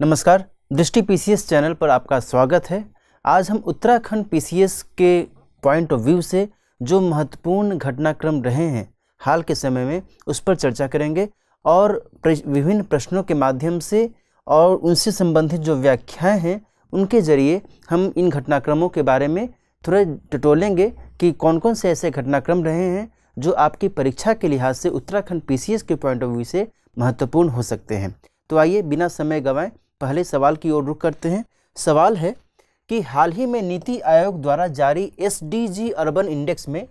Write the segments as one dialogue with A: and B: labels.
A: नमस्कार दृष्टि PCS channel पर आपका स्वागत है आज हम उत्तराखंड पीसीएस के पॉइंट ऑफ व्यू से जो महत्वपूर्ण घटनाक्रम रहे हैं हाल के समय में उस पर चर्चा करेंगे और विभिन्न प्रश्नों के माध्यम से और उनसे संबंधित जो व्याख्याएं हैं उनके ज़रिए हम इन घटनाक्रमों के बारे में थोड़े टटोलेंगे कि कौन कौन से ऐसे घटनाक्रम रहे हैं जो आपकी परीक्षा के लिहाज से उत्तराखंड पीसीएस के पॉइंट ऑफ व्यू से महत्वपूर्ण हो सकते हैं तो आइए बिना समय गवाएं पहले सवाल की ओर रुख करते हैं सवाल है कि हाल ही में नीति आयोग द्वारा जारी एस अर्बन इंडेक्स में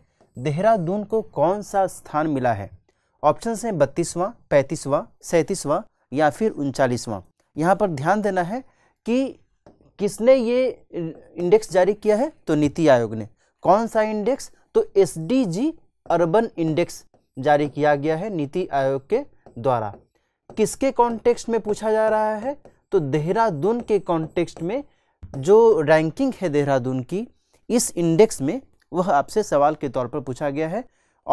A: देहरादून को कौन सा स्थान मिला है ऑप्शन हैं बत्तीसवां पैंतीसवां सैंतीसवां या फिर उनचालीसवां यहाँ पर ध्यान देना है कि किसने ये इंडेक्स जारी किया है तो नीति आयोग ने कौन सा इंडेक्स तो एस अर्बन इंडेक्स जारी किया गया है नीति आयोग के द्वारा किसके कॉन्टेक्स्ट में पूछा जा रहा है तो देहरादून के कॉन्टेक्स्ट में जो रैंकिंग है देहरादून की इस इंडेक्स में वह आपसे सवाल के तौर पर पूछा गया है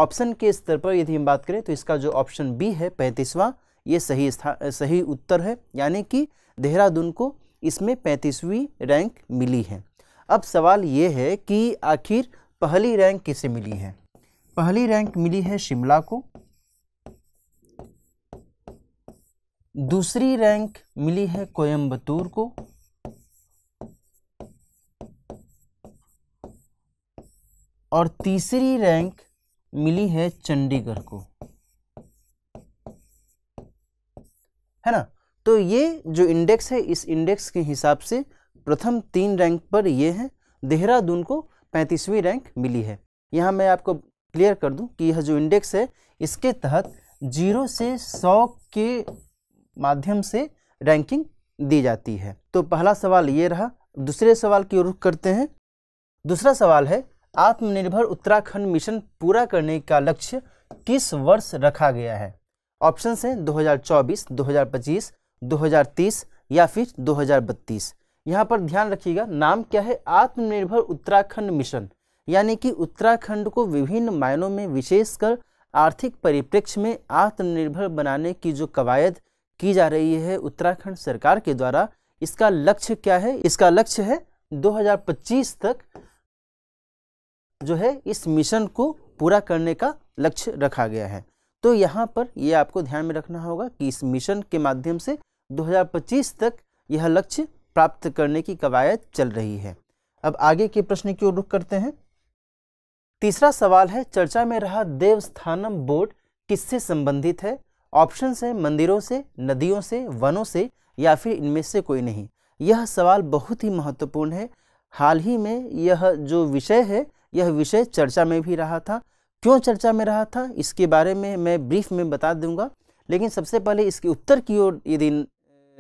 A: ऑप्शन के स्तर पर यदि हम बात करें तो इसका जो ऑप्शन बी है पैंतीसवां ये सही सही उत्तर है यानी कि देहरादून को इसमें पैंतीसवीं रैंक मिली है अब सवाल ये है कि आखिर पहली रैंक किसे मिली है पहली रैंक मिली है शिमला को दूसरी रैंक मिली है कोयम्बतूर को और तीसरी रैंक मिली है चंडीगढ़ को है ना तो ये जो इंडेक्स है इस इंडेक्स के हिसाब से प्रथम तीन रैंक पर ये है देहरादून को पैंतीसवीं रैंक मिली है यहाँ मैं आपको क्लियर कर दूं कि यह जो इंडेक्स है इसके तहत जीरो से सौ के माध्यम से रैंकिंग दी जाती है तो पहला सवाल ये रहा दूसरे सवाल की रुख करते हैं दूसरा सवाल है आत्मनिर्भर उत्तराखंड मिशन पूरा करने का लक्ष्य किस वर्ष रखा गया है ऑप्शन हैं 2024, 2025, 2030 या फिर 2032। यहाँ पर ध्यान रखिएगा नाम क्या है आत्मनिर्भर उत्तराखंड मिशन यानी कि उत्तराखंड को विभिन्न मायनों में विशेषकर आर्थिक परिप्रेक्ष्य में आत्मनिर्भर बनाने की जो कवायद की जा रही है उत्तराखंड सरकार के द्वारा इसका लक्ष्य क्या है इसका लक्ष्य है 2025 तक जो है इस मिशन को पूरा करने का लक्ष्य रखा गया है तो यहाँ पर ये आपको ध्यान में रखना होगा कि इस मिशन के माध्यम से 2025 तक यह लक्ष्य प्राप्त करने की कवायद चल रही है अब आगे के प्रश्न की ओर रुख करते हैं तीसरा सवाल है चर्चा में रहा देवस्थानम बोर्ड किससे संबंधित है ऑप्शन हैं मंदिरों से नदियों से वनों से या फिर इनमें से कोई नहीं यह सवाल बहुत ही महत्वपूर्ण है हाल ही में यह जो विषय है यह विषय चर्चा में भी रहा था क्यों चर्चा में रहा था इसके बारे में मैं ब्रीफ में बता दूंगा लेकिन सबसे पहले इसके उत्तर की ओर यदि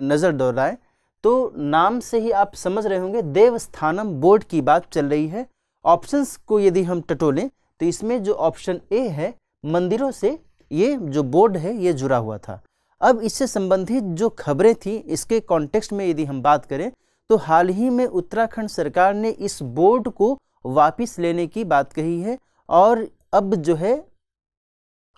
A: नज़र दौड़ाएं तो नाम से ही आप समझ रहे होंगे देवस्थानम बोर्ड की बात चल रही है ऑप्शंस को यदि हम टटोलें तो इसमें जो ऑप्शन ए है मंदिरों से ये जो बोर्ड है ये जुड़ा हुआ था अब इससे संबंधित जो खबरें थी इसके कॉन्टेक्स्ट में यदि हम बात करें तो हाल ही में उत्तराखंड सरकार ने इस बोर्ड को वापस लेने की बात कही है और अब जो है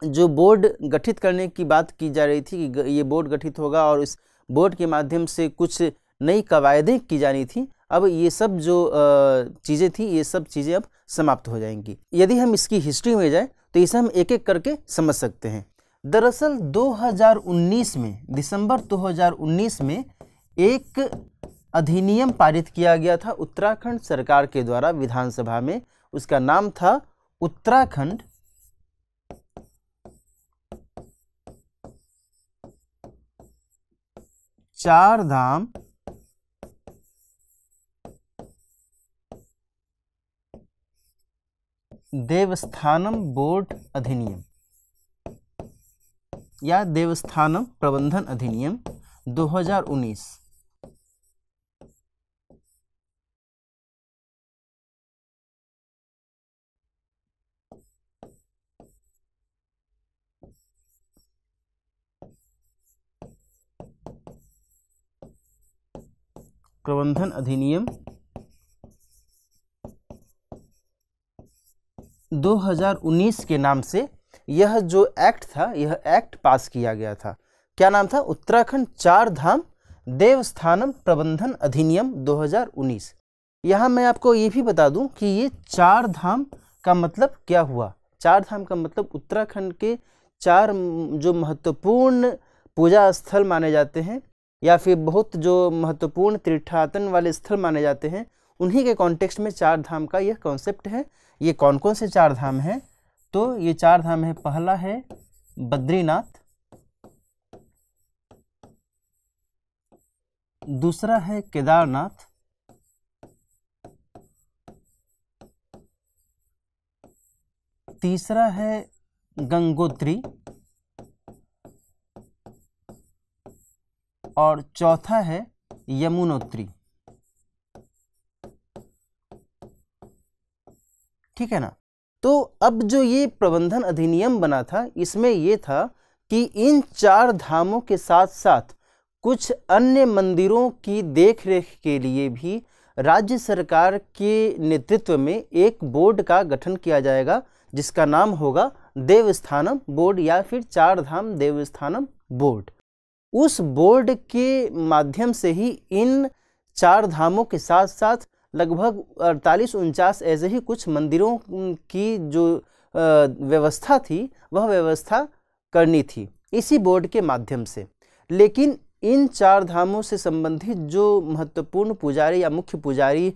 A: जो बोर्ड गठित करने की बात की जा रही थी कि ये बोर्ड गठित होगा और इस बोर्ड के माध्यम से कुछ नई कवायदें की जानी थी अब ये सब जो चीज़ें थी ये सब चीज़ें अब समाप्त हो जाएंगी यदि हम इसकी हिस्ट्री में जाए तो इसे हम एक एक करके समझ सकते हैं दरअसल 2019 में दिसंबर 2019 में एक अधिनियम पारित किया गया था उत्तराखंड सरकार के द्वारा विधानसभा में उसका नाम था उत्तराखंड चार धाम देवस्थानम बोर्ड अधिनियम या देवस्थानम प्रबंधन अधिनियम 2019 प्रबंधन अधिनियम 2019 के नाम से यह जो एक्ट था यह एक्ट पास किया गया था क्या नाम था उत्तराखंड चार धाम देवस्थानम प्रबंधन अधिनियम 2019 यहाँ मैं आपको ये भी बता दूं कि ये चार धाम का मतलब क्या हुआ चार धाम का मतलब उत्तराखंड के चार जो महत्वपूर्ण पूजा स्थल माने जाते हैं या फिर बहुत जो महत्वपूर्ण तीर्थाटन वाले स्थल माने जाते हैं उन्हीं के कॉन्टेक्स्ट में चार धाम का यह कॉन्सेप्ट है ये कौन कौन से चार धाम हैं तो ये चार धाम है पहला है बद्रीनाथ दूसरा है केदारनाथ तीसरा है गंगोत्री और चौथा है यमुनोत्री ठीक है ना तो अब जो ये प्रबंधन अधिनियम बना था इसमें ये था कि इन चार धामों के साथ साथ कुछ अन्य मंदिरों की देखरेख के लिए भी राज्य सरकार के नेतृत्व में एक बोर्ड का गठन किया जाएगा जिसका नाम होगा देवस्थानम बोर्ड या फिर चार धाम देवस्थानम बोर्ड उस बोर्ड के माध्यम से ही इन चार धामों के साथ साथ लगभग अड़तालीस उनचास ऐसे ही कुछ मंदिरों की जो व्यवस्था थी वह व्यवस्था करनी थी इसी बोर्ड के माध्यम से लेकिन इन चार धामों से संबंधित जो महत्वपूर्ण पुजारी या मुख्य पुजारी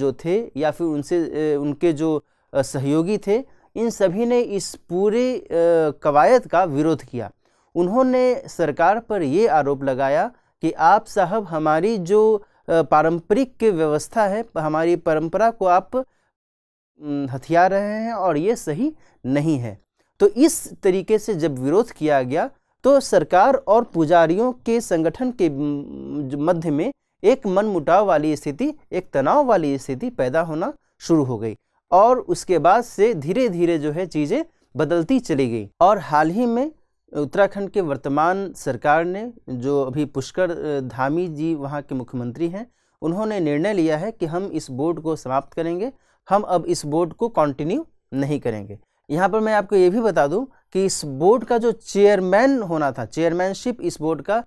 A: जो थे या फिर उनसे उनके जो सहयोगी थे इन सभी ने इस पूरे कवायद का विरोध किया उन्होंने सरकार पर ये आरोप लगाया कि आप साहब हमारी जो पारंपरिक की व्यवस्था है हमारी परंपरा को आप हथिया रहे हैं और ये सही नहीं है तो इस तरीके से जब विरोध किया गया तो सरकार और पुजारियों के संगठन के मध्य में एक मनमुटाव वाली स्थिति एक तनाव वाली स्थिति पैदा होना शुरू हो गई और उसके बाद से धीरे धीरे जो है चीज़ें बदलती चली गई और हाल ही में उत्तराखंड के वर्तमान सरकार ने जो अभी पुष्कर धामी जी वहाँ के मुख्यमंत्री हैं उन्होंने निर्णय लिया है कि हम इस बोर्ड को समाप्त करेंगे हम अब इस बोर्ड को कंटिन्यू नहीं करेंगे यहाँ पर मैं आपको ये भी बता दूँ कि इस बोर्ड का जो चेयरमैन होना था चेयरमैनशिप इस बोर्ड का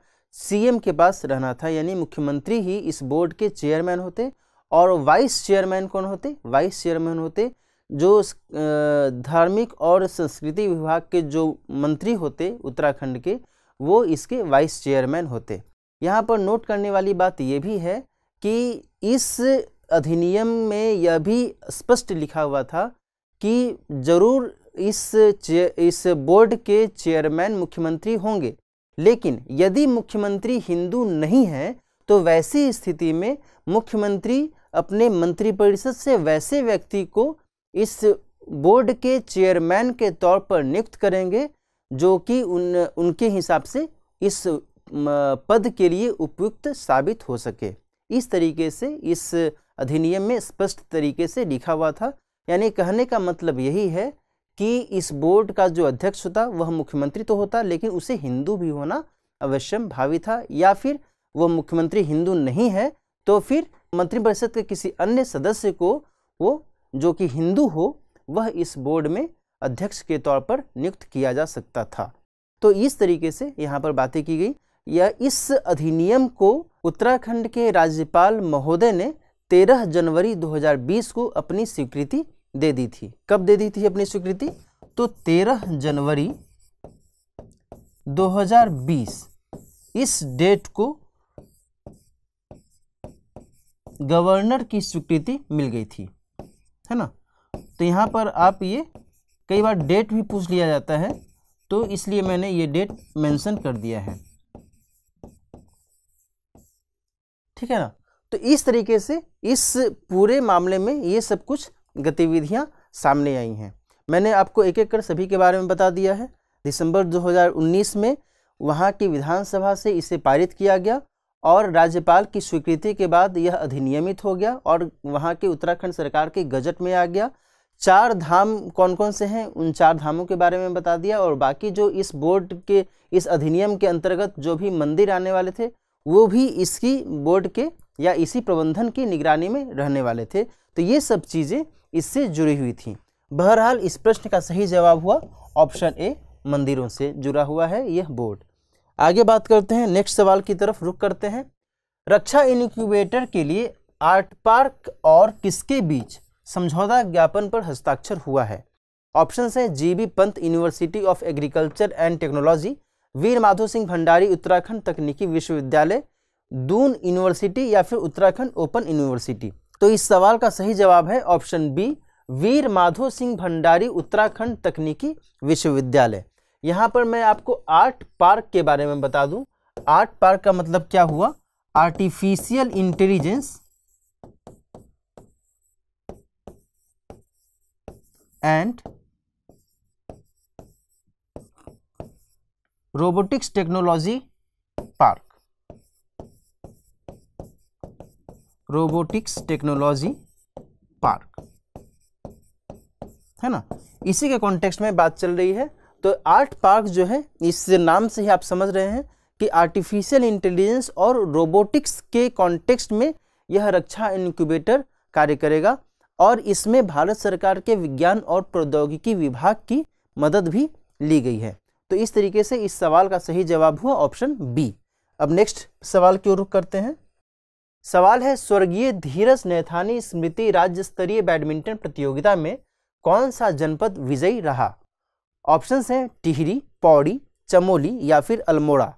A: सीएम के पास रहना था यानी मुख्यमंत्री ही इस बोर्ड के चेयरमैन होते और वाइस चेयरमैन कौन होते वाइस चेयरमैन होते जो धार्मिक और संस्कृति विभाग के जो मंत्री होते उत्तराखंड के वो इसके वाइस चेयरमैन होते यहाँ पर नोट करने वाली बात ये भी है कि इस अधिनियम में यह भी स्पष्ट लिखा हुआ था कि जरूर इस इस बोर्ड के चेयरमैन मुख्यमंत्री होंगे लेकिन यदि मुख्यमंत्री हिंदू नहीं है तो वैसी स्थिति में मुख्यमंत्री अपने मंत्रिपरिषद से वैसे व्यक्ति को इस बोर्ड के चेयरमैन के तौर पर नियुक्त करेंगे जो कि उन उनके हिसाब से इस पद के लिए उपयुक्त साबित हो सके इस तरीके से इस अधिनियम में स्पष्ट तरीके से लिखा हुआ था यानी कहने का मतलब यही है कि इस बोर्ड का जो अध्यक्ष होता वह मुख्यमंत्री तो होता लेकिन उसे हिंदू भी होना अवश्य भावी था या फिर वह मुख्यमंत्री हिंदू नहीं है तो फिर मंत्रिपरिषद के किसी अन्य सदस्य को वो जो कि हिंदू हो वह इस बोर्ड में अध्यक्ष के तौर पर नियुक्त किया जा सकता था तो इस तरीके से यहाँ पर बातें की गई या इस अधिनियम को उत्तराखंड के राज्यपाल महोदय ने 13 जनवरी 2020 को अपनी स्वीकृति दे दी थी कब दे दी थी अपनी स्वीकृति तो 13 जनवरी 2020 इस डेट को गवर्नर की स्वीकृति मिल गई थी है ना तो यहाँ पर आप ये कई बार डेट भी पूछ लिया जाता है तो इसलिए मैंने ये डेट मेंशन कर दिया है ठीक है ना तो इस तरीके से इस पूरे मामले में ये सब कुछ गतिविधियाँ सामने आई हैं मैंने आपको एक एक कर सभी के बारे में बता दिया है दिसंबर 2019 में वहाँ की विधानसभा से इसे पारित किया गया और राज्यपाल की स्वीकृति के बाद यह अधिनियमित हो गया और वहाँ के उत्तराखंड सरकार के गजट में आ गया चार धाम कौन कौन से हैं उन चार धामों के बारे में बता दिया और बाकी जो इस बोर्ड के इस अधिनियम के अंतर्गत जो भी मंदिर आने वाले थे वो भी इसकी बोर्ड के या इसी प्रबंधन की निगरानी में रहने वाले थे तो ये सब चीज़ें इससे जुड़ी हुई थी बहरहाल इस प्रश्न का सही जवाब हुआ ऑप्शन ए मंदिरों से जुड़ा हुआ है यह बोर्ड आगे बात करते हैं नेक्स्ट सवाल की तरफ रुक करते हैं रक्षा इनक्यूबेटर के लिए आर्ट पार्क और किसके बीच समझौता ज्ञापन पर हस्ताक्षर हुआ है ऑप्शन है G B Pant university of agriculture and technology Veer Madho Singh Bhandari Uttarakhand तकनीकी विश्वविद्यालय दून यूनिवर्सिटी या फिर उत्तराखंड ओपन यूनिवर्सिटी तो इस सवाल का सही जवाब है ऑप्शन बी वीर माधो सिंह भंडारी उत्तराखंड तकनीकी विश्वविद्यालय यहाँ पर मैं आपको आर्ट पार्क के बारे में बता दूँ आर्ट पार्क का मतलब क्या हुआ artificial intelligence and robotics technology park robotics technology park है ना इसी के कॉन्टेक्स्ट में बात चल रही है तो आर्ट पार्क जो है इस नाम से ही आप समझ रहे हैं कि आर्टिफिशियल इंटेलिजेंस और रोबोटिक्स के कॉन्टेक्स्ट में यह रक्षा इनक्यूबेटर कार्य करेगा और इसमें भारत सरकार के विज्ञान और प्रौद्योगिकी विभाग की मदद भी ली गई है तो इस तरीके से इस सवाल का सही जवाब हुआ ऑप्शन बी अब नेक्स्ट सवाल की ओर रुख करते हैं सवाल है स्वर्गीय धीरज नैथानी स्मृति राज्य स्तरीय बैडमिंटन प्रतियोगिता में कौन सा जनपद विजयी रहा ऑप्शन हैं टिहरी पौड़ी चमोली या फिर अल्मोड़ा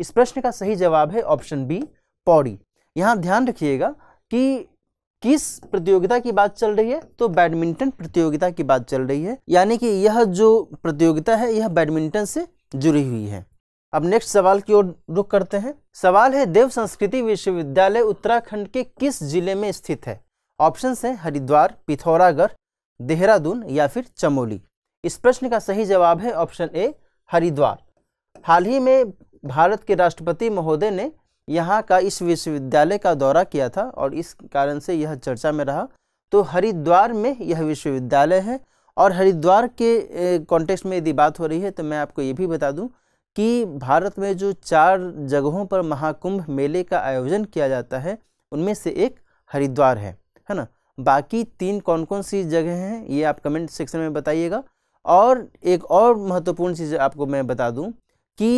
A: इस प्रश्न का सही जवाब है ऑप्शन बी पौड़ी यहाँ ध्यान रखिएगा कि किस प्रतियोगिता की बात चल रही है तो बैडमिंटन प्रतियोगिता की बात चल रही है यानी कि यह जो प्रतियोगिता है यह बैडमिंटन से जुड़ी हुई है अब नेक्स्ट सवाल की ओर रुख करते हैं सवाल है देव संस्कृति विश्वविद्यालय उत्तराखंड के किस जिले में स्थित है ऑप्शन है हरिद्वार पिथौरागढ़ देहरादून या फिर चमोली इस प्रश्न का सही जवाब है ऑप्शन ए हरिद्वार हाल ही में भारत के राष्ट्रपति महोदय ने यहाँ का इस विश्वविद्यालय का दौरा किया था और इस कारण से यह चर्चा में रहा तो हरिद्वार में यह विश्वविद्यालय है और हरिद्वार के कॉन्टेक्स्ट में यदि बात हो रही है तो मैं आपको ये भी बता दूं कि भारत में जो चार जगहों पर महाकुंभ मेले का आयोजन किया जाता है उनमें से एक हरिद्वार है है ना बाकी तीन कौन कौन सी जगह हैं ये आप कमेंट सेक्शन में बताइएगा और एक और महत्वपूर्ण चीज़ आपको मैं बता दूं कि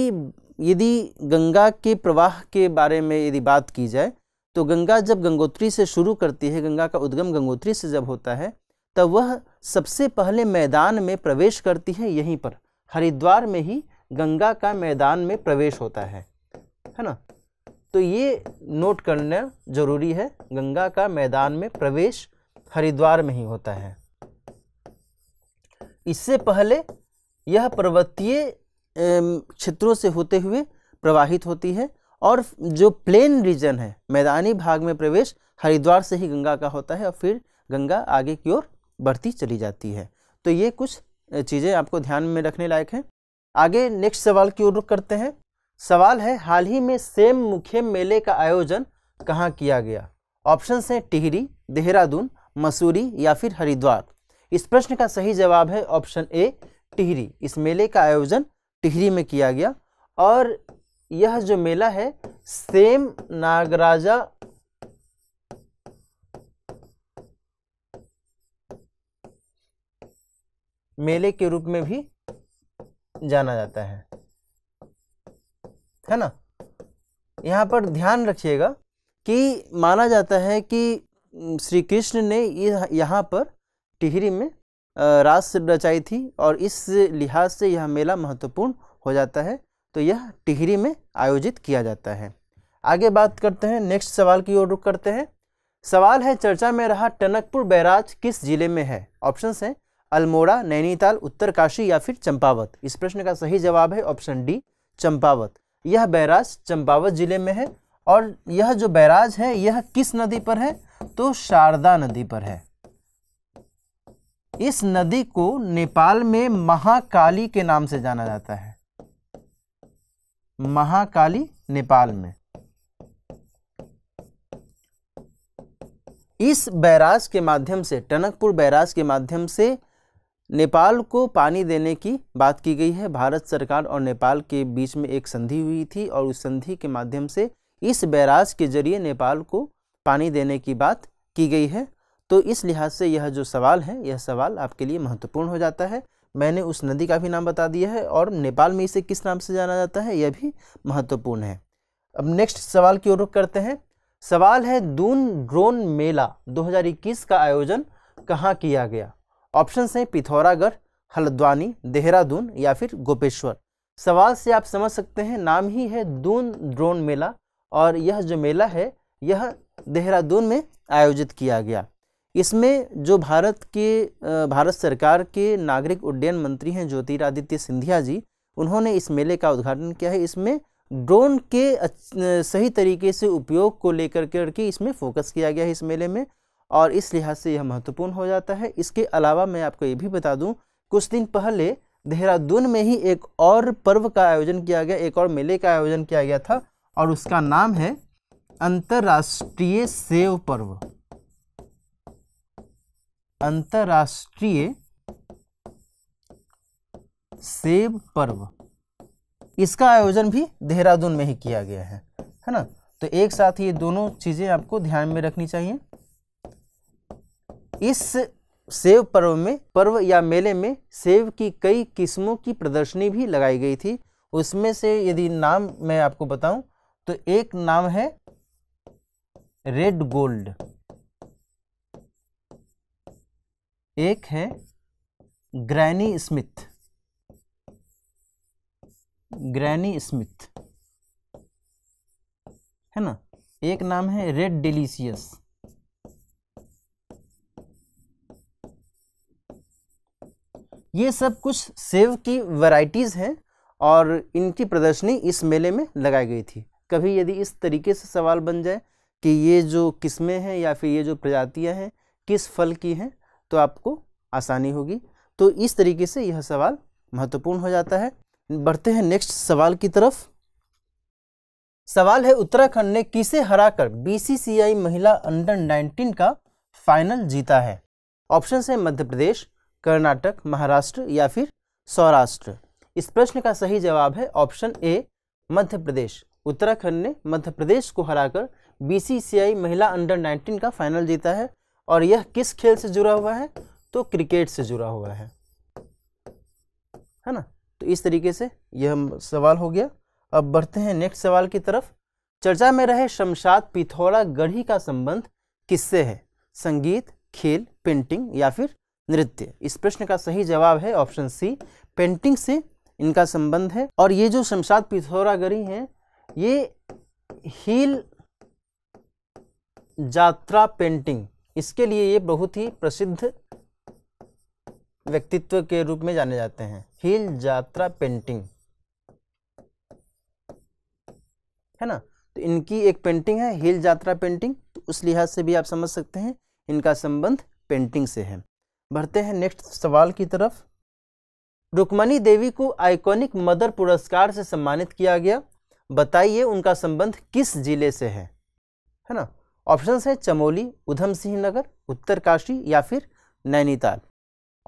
A: यदि गंगा के प्रवाह के बारे में यदि बात की जाए तो गंगा जब गंगोत्री से शुरू करती है गंगा का उद्गम गंगोत्री से जब होता है तब वह सबसे पहले मैदान में प्रवेश करती है यहीं पर हरिद्वार में ही गंगा का मैदान में प्रवेश होता है है ना तो ये नोट करना जरूरी है गंगा का मैदान में प्रवेश हरिद्वार में ही होता है इससे पहले यह पर्वतीय क्षेत्रों से होते हुए प्रवाहित होती है और जो प्लेन रीजन है मैदानी भाग में प्रवेश हरिद्वार से ही गंगा का होता है और फिर गंगा आगे की ओर बढ़ती चली जाती है तो ये कुछ चीज़ें आपको ध्यान में रखने लायक हैं आगे नेक्स्ट सवाल की ओर रुख करते हैं सवाल है हाल ही में सेम मुख्य मेले का आयोजन कहाँ किया गया ऑप्शन हैं टिहरी देहरादून मसूरी या फिर हरिद्वार इस प्रश्न का सही जवाब है ऑप्शन ए टिहरी इस मेले का आयोजन टिहरी में किया गया और यह जो मेला है सेम नागराजा मेले के रूप में भी जाना जाता है है ना यहाँ पर ध्यान रखिएगा कि माना जाता है कि श्री कृष्ण ने यहाँ पर टिहरी में रास रचाई थी और इस लिहाज से यह मेला महत्वपूर्ण हो जाता है तो यह टिहरी में आयोजित किया जाता है आगे बात करते हैं नेक्स्ट सवाल की ओर रुख करते हैं सवाल है चर्चा में रहा टनकपुर बैराज किस जिले में है ऑप्शन हैं अल्मोड़ा नैनीताल उत्तरकाशी या फिर चंपावत इस प्रश्न का सही जवाब है ऑप्शन डी चंपावत यह बैराज चंपावत जिले में है और यह जो बैराज है यह किस नदी पर है तो शारदा नदी पर है इस नदी को नेपाल में महाकाली के नाम से जाना जाता है महाकाली नेपाल में इस बैराज के माध्यम से टनकपुर बैराज के माध्यम से नेपाल को पानी देने की बात की गई है भारत सरकार और नेपाल के बीच में एक संधि हुई थी और उस संधि के माध्यम से इस बैराज के जरिए नेपाल को पानी देने की बात की गई है तो इस लिहाज से यह जो सवाल है यह सवाल आपके लिए महत्वपूर्ण हो जाता है मैंने उस नदी का भी नाम बता दिया है और नेपाल में इसे किस नाम से जाना जाता है यह भी महत्वपूर्ण है अब नेक्स्ट सवाल की ओर रुख करते हैं सवाल है दून ड्रोन मेला 2021 का आयोजन कहाँ किया गया ऑप्शन हैं पिथौरागढ़ हल्द्वानी देहरादून या फिर गोपेश्वर सवाल से आप समझ सकते हैं नाम ही है दून ड्रोन मेला और यह जो मेला है यह देहरादून में आयोजित किया गया इसमें जो भारत के भारत सरकार के नागरिक उड्डयन मंत्री हैं ज्योतिरादित्य सिंधिया जी उन्होंने इस मेले का उद्घाटन किया है इसमें ड्रोन के सही तरीके से उपयोग को लेकर करके इसमें फोकस किया गया है इस मेले में और इस लिहाज से यह महत्वपूर्ण हो जाता है इसके अलावा मैं आपको ये भी बता दूं कुछ दिन पहले देहरादून में ही एक और पर्व का आयोजन किया गया एक और मेले का आयोजन किया गया था और उसका नाम है अंतर्राष्ट्रीय सेव पर्व अंतर्राष्ट्रीय सेब पर्व इसका आयोजन भी देहरादून में ही किया गया है है ना तो एक साथ ये दोनों चीज़ें आपको ध्यान में रखनी चाहिए इस सेब पर्व में पर्व या मेले में सेब की कई किस्मों की प्रदर्शनी भी लगाई गई थी उसमें से यदि नाम मैं आपको बताऊं तो एक नाम है रेड गोल्ड एक है ग्रैनी स्मिथ ग्रैनी स्मिथ है ना एक नाम है रेड डिलीशियस ये सब कुछ सेव की वैरायटीज़ हैं और इनकी प्रदर्शनी इस मेले में लगाई गई थी कभी यदि इस तरीके से सवाल बन जाए कि ये जो किस्में हैं या फिर ये जो प्रजातियां हैं किस फल की हैं तो आपको आसानी होगी तो इस तरीके से यह सवाल महत्वपूर्ण हो जाता है बढ़ते हैं नेक्स्ट सवाल की तरफ सवाल है उत्तराखंड ने किसे हराकर बीसीसीआई महिला अंडर 19 का फाइनल जीता है ऑप्शन है मध्य प्रदेश कर्नाटक महाराष्ट्र या फिर सौराष्ट्र इस प्रश्न का सही जवाब है ऑप्शन ए मध्य प्रदेश उत्तराखंड ने मध्य प्रदेश को हराकर बीसीसीआई महिला अंडर 19 का फाइनल जीता है और यह किस खेल से जुड़ा हुआ है तो क्रिकेट से जुड़ा हुआ है है ना तो इस तरीके से यह सवाल हो गया अब बढ़ते हैं नेक्स्ट सवाल की तरफ चर्चा में रहे शमशाद पिथौरागढ़ी का संबंध किससे है संगीत खेल पेंटिंग या फिर नृत्य इस प्रश्न का सही जवाब है ऑप्शन सी पेंटिंग से इनका संबंध है और ये जो शमशाद पिथौरागढ़ी है ये हील जात्रा पेंटिंग इसके लिए ये बहुत ही प्रसिद्ध व्यक्तित्व के रूप में जाने जाते हैं हिल जात्रा पेंटिंग है ना तो इनकी एक पेंटिंग है हिल जात्रा पेंटिंग तो उस लिहाज से भी आप समझ सकते हैं इनका संबंध पेंटिंग से है बढ़ते हैं नेक्स्ट सवाल की तरफ रुक्मणी देवी को आइकॉनिक मदर पुरस्कार से सम्मानित किया गया बताइए उनका संबंध किस जिले से है है ना ऑप्शन है चमोली उधम सिंह नगर उत्तरकाशी या फिर नैनीताल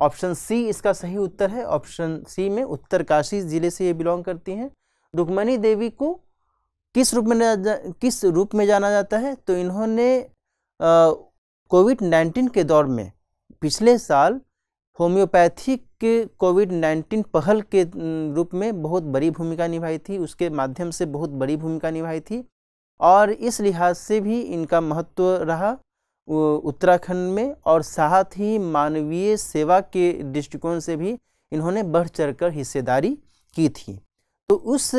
A: ऑप्शन सी इसका सही उत्तर है ऑप्शन सी में उत्तरकाशी जिले से ये बिलोंग करती हैं रुक्मणी देवी को किस रूप में किस रूप में जाना जाता है तो इन्होंने कोविड नाइन्टीन के दौर में पिछले साल होम्योपैथिक के कोविड नाइन्टीन पहल के रूप में बहुत बड़ी भूमिका निभाई थी उसके माध्यम से बहुत बड़ी भूमिका निभाई थी और इस लिहाज से भी इनका महत्व रहा उत्तराखंड में और साथ ही मानवीय सेवा के दृष्टिकोण से भी इन्होंने बढ़ चढ़कर हिस्सेदारी की थी तो उस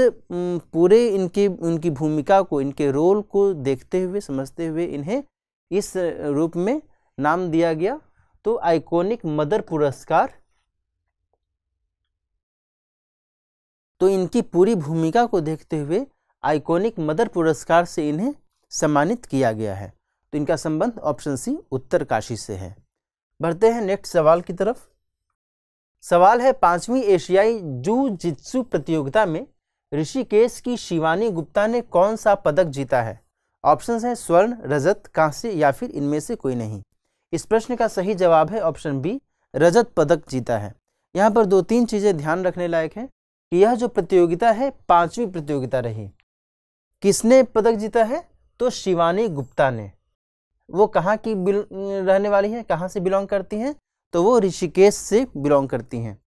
A: पूरे इनके उनकी भूमिका को इनके रोल को देखते हुए समझते हुए इन्हें इस रूप में नाम दिया गया तो आइकॉनिक मदर पुरस्कार तो इनकी पूरी भूमिका को देखते हुए आइकॉनिक मदर पुरस्कार से इन्हें सम्मानित किया गया है तो इनका संबंध ऑप्शन सी उत्तरकाशी से है बढ़ते हैं नेक्स्ट सवाल की तरफ सवाल है पांचवी एशियाई जू जित्सु प्रतियोगिता में ऋषिकेश की शिवानी गुप्ता ने कौन सा पदक जीता है ऑप्शन हैं स्वर्ण रजत कांस्य या फिर इनमें से कोई नहीं इस प्रश्न का सही जवाब है ऑप्शन बी रजत पदक जीता है यहाँ पर दो तीन चीज़ें ध्यान रखने लायक हैं कि यह जो प्रतियोगिता है पांचवी प्रतियोगिता रही किसने पदक जीता है तो शिवानी गुप्ता ने वो कहाँ की रहने वाली हैं कहाँ से बिलोंग करती हैं तो वो ऋषिकेश से बिलोंग करती हैं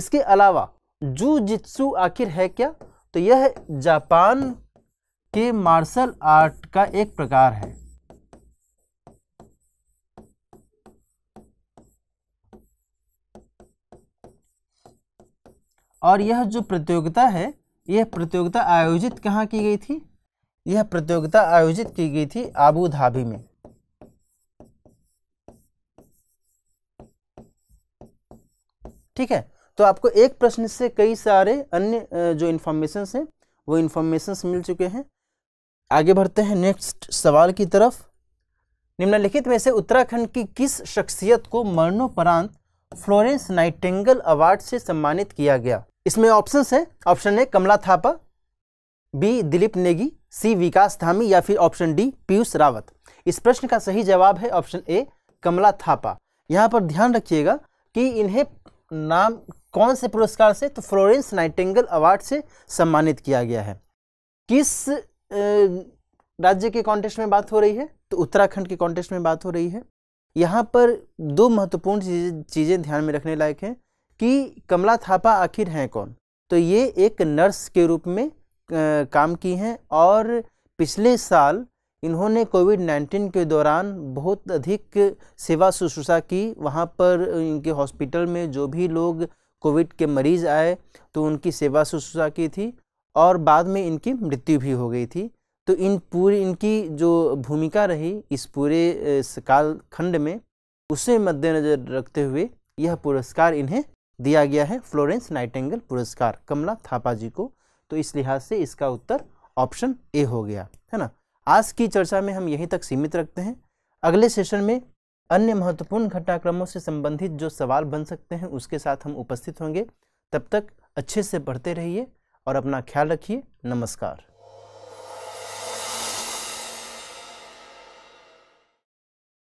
A: इसके अलावा जू जित्सु आखिर है क्या तो यह जापान के मार्शल आर्ट का एक प्रकार है और यह जो प्रतियोगिता है यह प्रतियोगिता आयोजित कहाँ की गई थी यह प्रतियोगिता आयोजित की गई थी आबू धाबी में ठीक है तो आपको एक प्रश्न से कई सारे अन्य जो इन्फॉर्मेशन हैं वो इन्फॉर्मेशन मिल चुके हैं आगे बढ़ते हैं नेक्स्ट सवाल की तरफ निम्नलिखित में से उत्तराखंड की किस शख्सियत को मरणोपरांत फ्लोरेंस नाइटेंगल अवार्ड से सम्मानित किया गया इसमें ऑप्शंस हैं option A Kamla Thapa B Dilip Negi C Vikas Dhami या फिर ऑप्शन डी पीयूष रावत इस प्रश्न का सही जवाब है ऑप्शन ए कमला थापा यहाँ पर ध्यान रखिएगा कि इन्हें नाम कौन से पुरस्कार से तो फ्लोरेंस नाइटेंगल अवार्ड से सम्मानित किया गया है किस राज्य के कॉन्टेस्ट में बात हो रही है तो उत्तराखंड के कॉन्टेस्ट में बात हो रही है यहाँ पर दो महत्वपूर्ण चीज़ें ध्यान में रखने लायक हैं कि कमला थापा आखिर हैं कौन तो ये एक नर्स के रूप में काम की हैं और पिछले साल इन्होंने कोविड नाइन्टीन के दौरान बहुत अधिक सेवा शुश्रूषा की वहाँ पर इनके हॉस्पिटल में जो भी लोग कोविड के मरीज़ आए तो उनकी सेवा शुश्रूषा की थी और बाद में इनकी मृत्यु भी हो गई थी तो इन पूरी इनकी जो भूमिका रही इस पूरे कालखंड में उसे मद्देनज़र रखते हुए यह पुरस्कार इन्हें दिया गया है फ्लोरेंस नाइटेंगल पुरस्कार कमला थापा जी को तो इस लिहाज से इसका उत्तर ऑप्शन ए हो गया है ना आज की चर्चा में हम यहीं तक सीमित रखते हैं अगले सेशन में अन्य महत्वपूर्ण घटनाक्रमों से संबंधित जो सवाल बन सकते हैं उसके साथ हम उपस्थित होंगे तब तक अच्छे से पढ़ते रहिए और अपना ख्याल रखिए नमस्कार